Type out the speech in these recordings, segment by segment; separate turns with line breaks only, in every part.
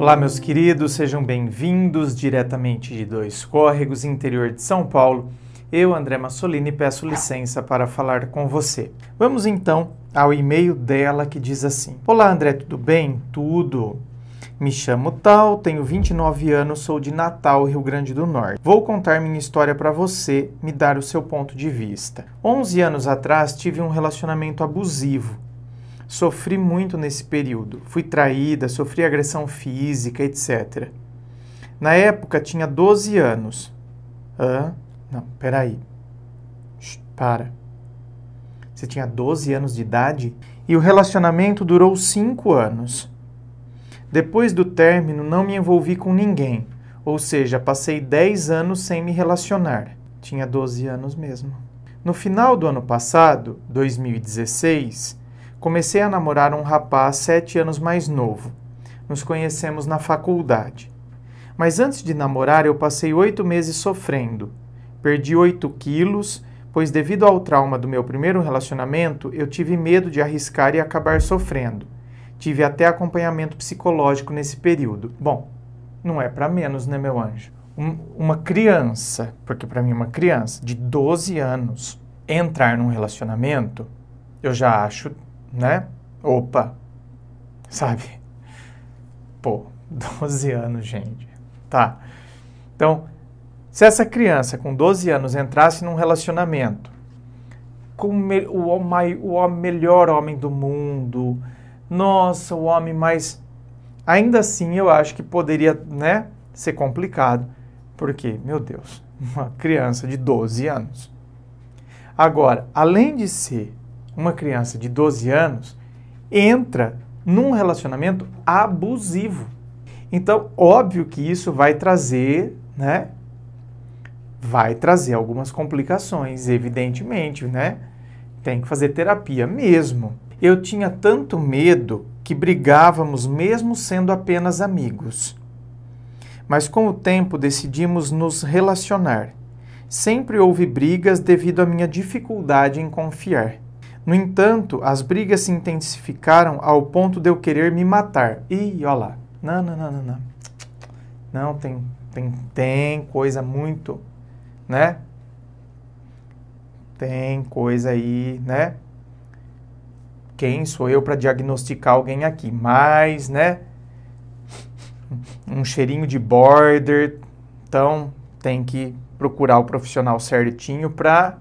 Olá, meus queridos, sejam bem-vindos diretamente de Dois Córregos, interior de São Paulo. Eu, André Massolini, peço licença para falar com você. Vamos então ao e-mail dela que diz assim: Olá, André, tudo bem? Tudo. Me chamo Tal, tenho 29 anos, sou de Natal, Rio Grande do Norte. Vou contar minha história para você, me dar o seu ponto de vista. 11 anos atrás tive um relacionamento abusivo Sofri muito nesse período. Fui traída, sofri agressão física, etc. Na época tinha 12 anos. Hã? Não, peraí. para. Você tinha 12 anos de idade? E o relacionamento durou 5 anos. Depois do término, não me envolvi com ninguém. Ou seja, passei 10 anos sem me relacionar. Tinha 12 anos mesmo. No final do ano passado, 2016, Comecei a namorar um rapaz sete anos mais novo. Nos conhecemos na faculdade. Mas antes de namorar, eu passei oito meses sofrendo. Perdi oito quilos, pois, devido ao trauma do meu primeiro relacionamento, eu tive medo de arriscar e acabar sofrendo. Tive até acompanhamento psicológico nesse período. Bom, não é para menos, né, meu anjo? Um, uma criança, porque para mim, é uma criança de 12 anos entrar num relacionamento, eu já acho né? Opa, sabe? Pô, 12 anos, gente. Tá. Então, se essa criança com 12 anos entrasse num relacionamento com o, homem, o homem, melhor homem do mundo, nossa, o homem mais. Ainda assim, eu acho que poderia, né, ser complicado. Porque, meu Deus, uma criança de 12 anos. Agora, além de ser uma criança de 12 anos entra num relacionamento abusivo. Então, óbvio que isso vai trazer, né? Vai trazer algumas complicações, evidentemente, né? Tem que fazer terapia mesmo. Eu tinha tanto medo que brigávamos mesmo sendo apenas amigos. Mas com o tempo decidimos nos relacionar. Sempre houve brigas devido à minha dificuldade em confiar. No entanto, as brigas se intensificaram ao ponto de eu querer me matar. E olha lá. Não, não, não, não, não. Não, tem, tem, tem coisa muito, né? Tem coisa aí, né? Quem sou eu para diagnosticar alguém aqui? Mas, né? Um cheirinho de border. Então, tem que procurar o profissional certinho para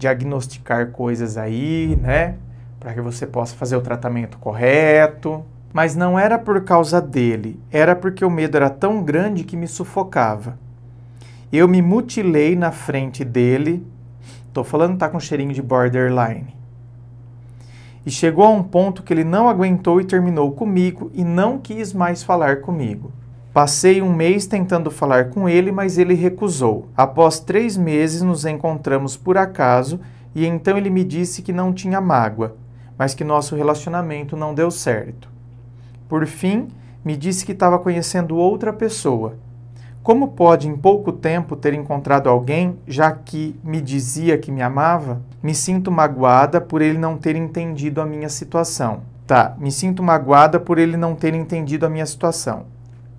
diagnosticar coisas aí, né? Para que você possa fazer o tratamento correto. Mas não era por causa dele, era porque o medo era tão grande que me sufocava. Eu me mutilei na frente dele. Tô falando tá com cheirinho de borderline. E chegou a um ponto que ele não aguentou e terminou comigo e não quis mais falar comigo. Passei um mês tentando falar com ele, mas ele recusou. Após três meses, nos encontramos por acaso e então ele me disse que não tinha mágoa, mas que nosso relacionamento não deu certo. Por fim, me disse que estava conhecendo outra pessoa. Como pode em pouco tempo ter encontrado alguém já que me dizia que me amava? Me sinto magoada por ele não ter entendido a minha situação. Tá, me sinto magoada por ele não ter entendido a minha situação.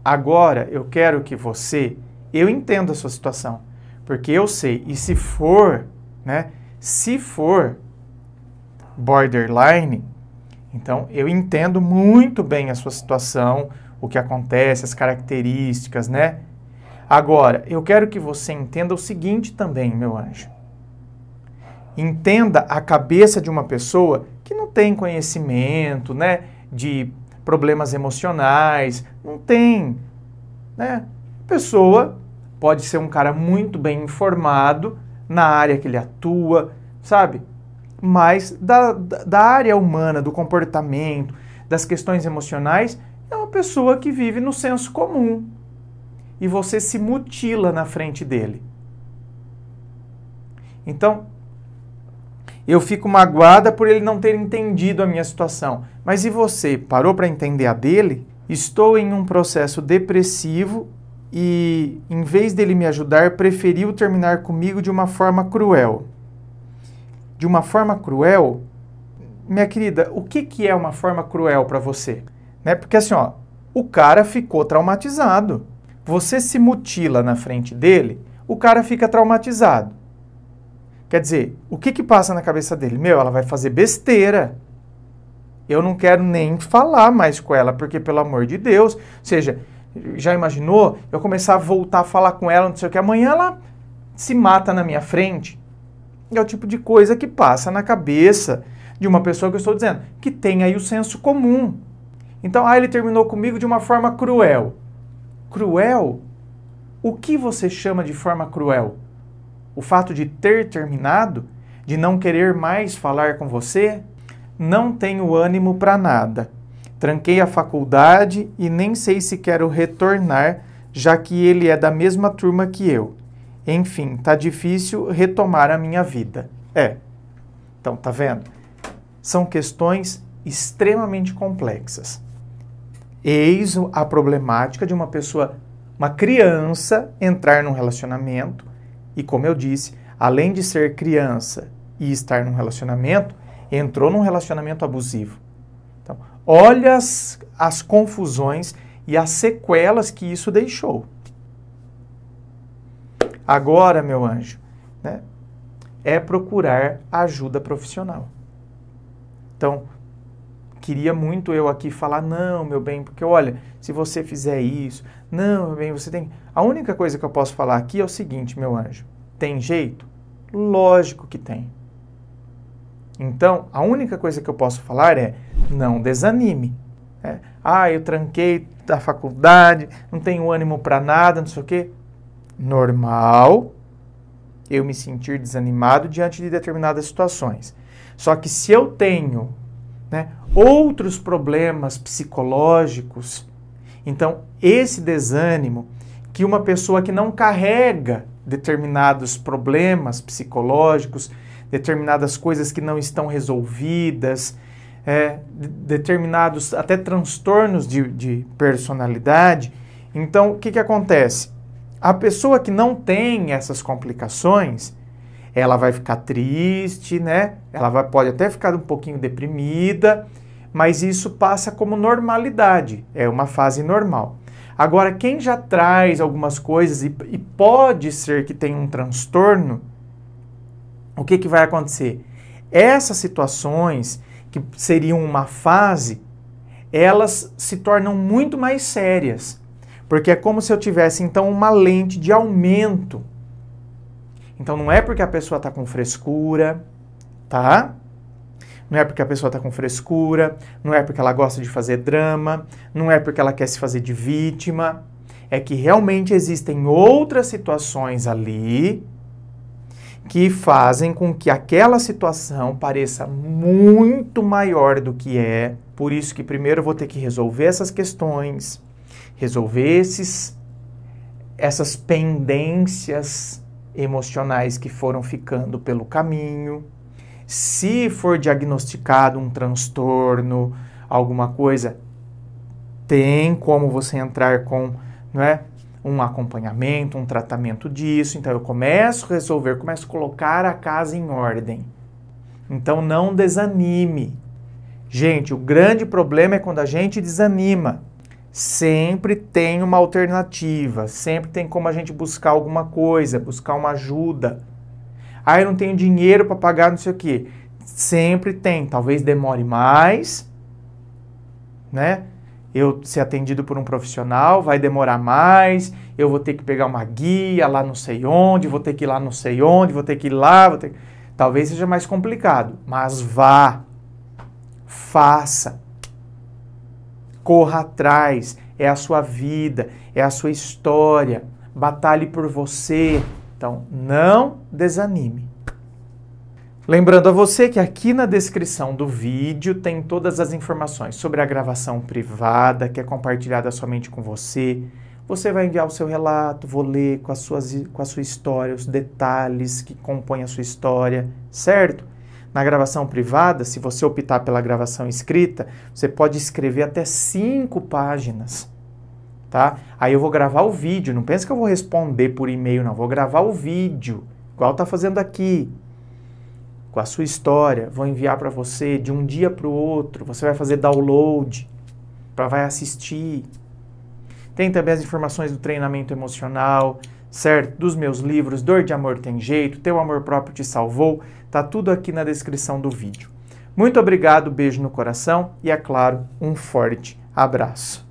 Agora eu quero que você, eu entendo a sua situação, porque eu sei, e se for, né? Se for borderline, então eu entendo muito bem a sua situação, o que acontece, as características, né? Agora, eu quero que você entenda o seguinte também, meu anjo. Entenda a cabeça de uma pessoa que não tem conhecimento, né, de problemas emocionais, não tem. Né? pessoa pode ser um cara muito bem informado na área que ele atua, sabe? Mas da, da área humana, do comportamento, das questões emocionais, é uma pessoa que vive no senso comum. E você se mutila na frente dele. Então, eu fico magoada por ele não ter entendido a minha situação. Mas e você? Parou para entender a dele? Estou em um processo depressivo e, em vez dele me ajudar, preferiu terminar comigo de uma forma cruel. De uma forma cruel? Minha querida, o que, que é uma forma cruel para você? Né? Porque assim, ó, o cara ficou traumatizado. Você se mutila na frente dele, o cara fica traumatizado. Quer dizer, o que que passa na cabeça dele? Meu, ela vai fazer besteira. Eu não quero nem falar mais com ela, porque pelo amor de Deus, ou seja, já imaginou eu começar a voltar a falar com ela, não sei o que, amanhã ela se mata na minha frente? É o tipo de coisa que passa na cabeça de uma pessoa que eu estou dizendo, que tem aí o senso comum. Então, ah, ele terminou comigo de uma forma cruel. Cruel? O que você chama de forma cruel? O fato de ter terminado, de não querer mais falar com você, não tenho ânimo para nada. Tranquei a faculdade e nem sei se quero retornar, já que ele é da mesma turma que eu. Enfim, tá difícil retomar a minha vida. É. Então, tá vendo? São questões extremamente complexas. Eis a problemática de uma pessoa, uma criança, entrar num relacionamento e como eu disse, além de ser criança e estar num relacionamento, entrou num relacionamento abusivo. Então, olha as, as confusões e as sequelas que isso deixou. Agora, meu anjo, né, é procurar ajuda profissional. Então, queria muito eu aqui falar, não, meu bem, porque olha, se você fizer isso, não, meu bem, você tem. A única coisa que eu posso falar aqui é o seguinte, meu anjo. Tem jeito? Lógico que tem. Então, a única coisa que eu posso falar é: não desanime. É, ah, eu tranquei da faculdade, não tenho ânimo para nada, não sei o quê. Normal eu me sentir desanimado diante de determinadas situações. Só que se eu tenho né, outros problemas psicológicos, então esse desânimo que uma pessoa que não carrega determinados problemas psicológicos, determinadas coisas que não estão resolvidas, é, determinados até transtornos de, de personalidade. Então, o que, que acontece? A pessoa que não tem essas complicações, ela vai ficar triste, né? Ela vai, pode até ficar um pouquinho deprimida, mas isso passa como normalidade, é uma fase normal. Agora, quem já traz algumas coisas e, e pode ser que tenha um transtorno, o que, que vai acontecer? Essas situações, que seriam uma fase, elas se tornam muito mais sérias. Porque é como se eu tivesse, então, uma lente de aumento. Então, não é porque a pessoa está com frescura, tá? não é porque a pessoa está com frescura, não é porque ela gosta de fazer drama, não é porque ela quer se fazer de vítima. É que realmente existem outras situações ali que fazem com que aquela situação pareça muito maior do que é. Por isso que primeiro eu vou ter que resolver essas questões, resolver esses essas pendências emocionais que foram ficando pelo caminho. Se for diagnosticado um transtorno, alguma coisa, tem como você entrar com não é, um acompanhamento, um tratamento disso. Então eu começo a resolver, começo a colocar a casa em ordem. Então não desanime. Gente, o grande problema é quando a gente desanima. Sempre tem uma alternativa, sempre tem como a gente buscar alguma coisa, buscar uma ajuda. Ah, eu não tenho dinheiro para pagar não sei o quê. Sempre tem, talvez demore mais, né? Eu ser atendido por um profissional vai demorar mais, eu vou ter que pegar uma guia lá não sei onde, vou ter que ir lá não sei onde, vou ter que ir lá, vou ter... talvez seja mais complicado, mas vá, faça, corra atrás, é a sua vida, é a sua história, batalhe por você, então, não desanime. Lembrando a você que aqui na descrição do vídeo tem todas as informações sobre a gravação privada que é compartilhada somente com você. Você vai enviar o seu relato, vou ler com, as suas, com a sua história, os detalhes que compõem a sua história, certo? Na gravação privada, se você optar pela gravação escrita, você pode escrever até cinco páginas tá? Aí eu vou gravar o vídeo, não pensa que eu vou responder por e-mail, não. Vou gravar o vídeo, igual tá fazendo aqui, com a sua história, vou enviar para você de um dia para o outro. Você vai fazer download, para vai assistir. Tem também as informações do treinamento emocional, certo? Dos meus livros, Dor de Amor Tem Jeito, Teu Amor Próprio Te Salvou, tá tudo aqui na descrição do vídeo. Muito obrigado, beijo no coração e, é claro, um forte abraço.